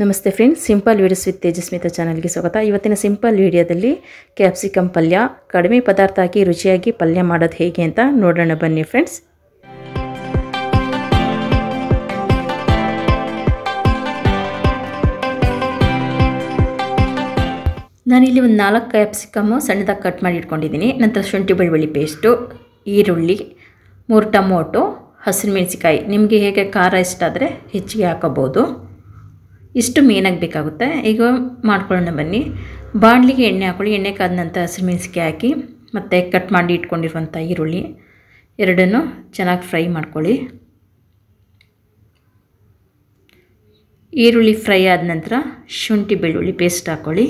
ನಮಸ್ತೆ friends simple videos with Tejasmita ಚಾನಲ್ಗೆ ಸ್ವಾಗತ ಇವತ್ತಿನ ಸಿಂಪಲ್ ವೀಡಿಯೋದಲ್ಲಿ ಕ್ಯಾಪ್ಸಿಕಮ್ ಪಲ್ಯ ಕಡಿಮೆ ಪದಾರ್ಥ ಹಾಕಿ ರುಚಿಯಾಗಿ ಪಲ್ಯ ಮಾಡೋದು ಹೇಗೆ ಅಂತ ನೋಡೋಣ ಬನ್ನಿ ಫ್ರೆಂಡ್ಸ್ ನಾನಿಲ್ಲಿ ಒಂದು ನಾಲ್ಕು ಕ್ಯಾಪ್ಸಿಕಮ್ಮು ಸಣ್ಣದಾಗಿ ಕಟ್ ಮಾಡಿ ಇಟ್ಕೊಂಡಿದ್ದೀನಿ ನಂತರ ಶುಂಠಿ ಬೆಳ್ಳುಳ್ಳಿ ಪೇಸ್ಟು ಈರುಳ್ಳಿ ಮೂರು ಟಮೋಟೊ ಹಸಿರು ಮೆಣಸಿಕಾಯಿ ನಿಮಗೆ ಹೇಗೆ ಖಾರ ಇಷ್ಟ ಆದರೆ ಹೆಚ್ಚಿಗೆ ಹಾಕೋಬೋದು ಇಷ್ಟು ಮೇನಾಗಿ ಬೇಕಾಗುತ್ತೆ ಈಗ ಮಾಡ್ಕೊಳ್ಳೋಣ ಬನ್ನಿ ಬಾಣಲಿಗೆ ಎಣ್ಣೆ ಹಾಕೊಳ್ಳಿ ಎಣ್ಣೆ ಕಾದ ನಂತರ ಮೆಣಸಿಗೆ ಹಾಕಿ ಮತ್ತು ಕಟ್ ಮಾಡಿ ಇಟ್ಕೊಂಡಿರುವಂಥ ಈರುಳ್ಳಿ ಎರಡನ್ನು ಚೆನ್ನಾಗಿ ಫ್ರೈ ಮಾಡ್ಕೊಳ್ಳಿ ಈರುಳ್ಳಿ ಫ್ರೈ ಆದ ನಂತರ ಶುಂಠಿ ಬೆಳ್ಳುಳ್ಳಿ ಪೇಸ್ಟ್ ಹಾಕ್ಕೊಳ್ಳಿ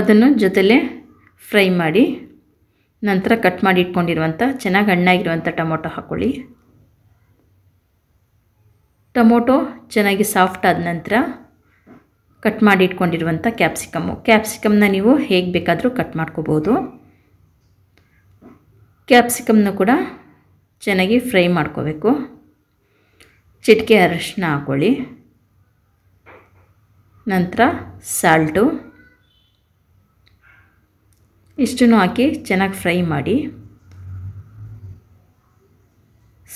ಅದನ್ನು ಜೊತೆಲೆ ಫ್ರೈ ಮಾಡಿ ನಂತರ ಕಟ್ ಮಾಡಿ ಇಟ್ಕೊಂಡಿರುವಂಥ ಚೆನ್ನಾಗಿ ಹಣ್ಣಾಗಿರುವಂಥ ಟೊಮೊಟೊ ಹಾಕ್ಕೊಳ್ಳಿ ಟೊಮೊಟೊ ಚೆನ್ನಾಗಿ ಸಾಫ್ಟ್ ಆದ ನಂತರ ಕಟ್ ಮಾಡಿ ಇಟ್ಕೊಂಡಿರುವಂಥ ಕ್ಯಾಪ್ಸಿಕಮ್ಮು ಕ್ಯಾಪ್ಸಿಕಮ್ನ ನೀವು ಹೇಗೆ ಬೇಕಾದರೂ ಕಟ್ ಮಾಡ್ಕೋಬೋದು ಕ್ಯಾಪ್ಸಿಕಮ್ನ ಕೂಡ ಚೆನ್ನಾಗಿ ಫ್ರೈ ಮಾಡ್ಕೋಬೇಕು ಚಿಟಿಕೆ ಅರಶಿನ ಹಾಕ್ಕೊಳ್ಳಿ ನಂತರ ಸಾಲ್ಟು ಇಷ್ಟನ್ನು ಹಾಕಿ ಚೆನ್ನಾಗಿ ಫ್ರೈ ಮಾಡಿ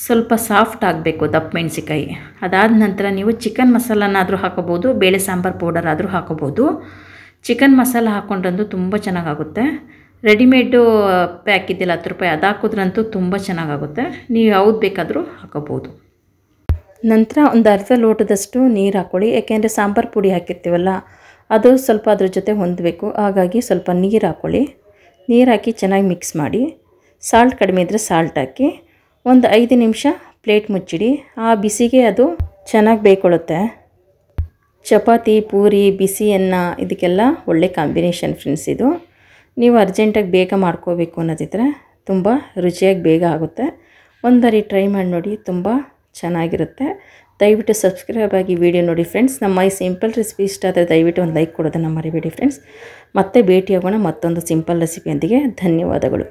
ಸ್ವಲ್ಪ ಸಾಫ್ಟ್ ಆಗಬೇಕು ದಪ್ಪ ಮೆಣಸಿಕಾಯಿ ಅದಾದ ನಂತರ ನೀವು ಚಿಕನ್ ಮಸಾಲನಾದರೂ ಹಾಕೋಬೋದು ಬೇಳೆ ಸಾಂಬಾರು ಪೌಡರ್ ಆದರೂ ಹಾಕೋಬೋದು ಚಿಕನ್ ಮಸಾಲ ಹಾಕ್ಕೊಂಡ್ರಂತೂ ತುಂಬ ಚೆನ್ನಾಗಾಗುತ್ತೆ ರೆಡಿಮೇಡು ಪ್ಯಾಕ್ ಇದೆಯಲ್ಲ ಹತ್ತು ರೂಪಾಯಿ ಅದು ಹಾಕಿದ್ರಂತೂ ತುಂಬ ಚೆನ್ನಾಗಾಗುತ್ತೆ ನೀವು ಯಾವ್ದು ಬೇಕಾದರೂ ಹಾಕೋಬೋದು ನಂತರ ಒಂದು ಅರ್ಧ ಲೋಟದಷ್ಟು ನೀರು ಹಾಕ್ಕೊಳ್ಳಿ ಯಾಕೆಂದರೆ ಸಾಂಬಾರು ಪುಡಿ ಹಾಕಿರ್ತೀವಲ್ಲ ಅದು ಸ್ವಲ್ಪ ಅದ್ರ ಜೊತೆ ಹೊಂದಬೇಕು ಹಾಗಾಗಿ ಸ್ವಲ್ಪ ನೀರು ಹಾಕ್ಕೊಳ್ಳಿ ನೀರು ಹಾಕಿ ಚೆನ್ನಾಗಿ ಮಿಕ್ಸ್ ಮಾಡಿ ಸಾಲ್ಟ್ ಕಡಿಮೆ ಇದ್ದರೆ ಸಾಲ್ಟ್ ಹಾಕಿ ಒಂದು ಐದು ನಿಮಿಷ ಪ್ಲೇಟ್ ಮುಚ್ಚಿಡಿ ಆ ಬಿಸಿಗೆ ಅದು ಚೆನ್ನಾಗಿ ಬೇಯ್ಕೊಳ್ಳುತ್ತೆ ಚಪಾತಿ ಪೂರಿ ಬಿಸಿ ಅನ್ನ ಇದಕ್ಕೆಲ್ಲ ಒಳ್ಳೆ ಕಾಂಬಿನೇಷನ್ ಫ್ರೆಂಡ್ಸ್ ಇದು ನೀವು ಅರ್ಜೆಂಟಾಗಿ ಬೇಗ ಮಾಡ್ಕೋಬೇಕು ಅನ್ನೋದಿದ್ರೆ ತುಂಬ ರುಚಿಯಾಗಿ ಬೇಗ ಆಗುತ್ತೆ ಒಂದರಿ ಟ್ರೈ ಮಾಡಿ ನೋಡಿ ತುಂಬ ಚೆನ್ನಾಗಿರುತ್ತೆ ದಯವಿಟ್ಟು ಸಬ್ಸ್ಕ್ರೈಬ್ ಆಗಿ ವಿಡಿಯೋ ನೋಡಿ ಫ್ರೆಂಡ್ಸ್ ನಮ್ಮ ಈ ಸಿಂಪಲ್ ರೆಸಿಪಿ ಇಷ್ಟ ಆದರೆ ದಯವಿಟ್ಟು ಒಂದು ಲೈಕ್ ಕೊಡೋದನ್ನು ಮರಿಬೇಡಿ ಫ್ರೆಂಡ್ಸ್ ಮತ್ತೆ ಭೇಟಿಯಾಗೋಣ ಮತ್ತೊಂದು ಸಿಂಪಲ್ ರೆಸಿಪಿಯೊಂದಿಗೆ ಧನ್ಯವಾದಗಳು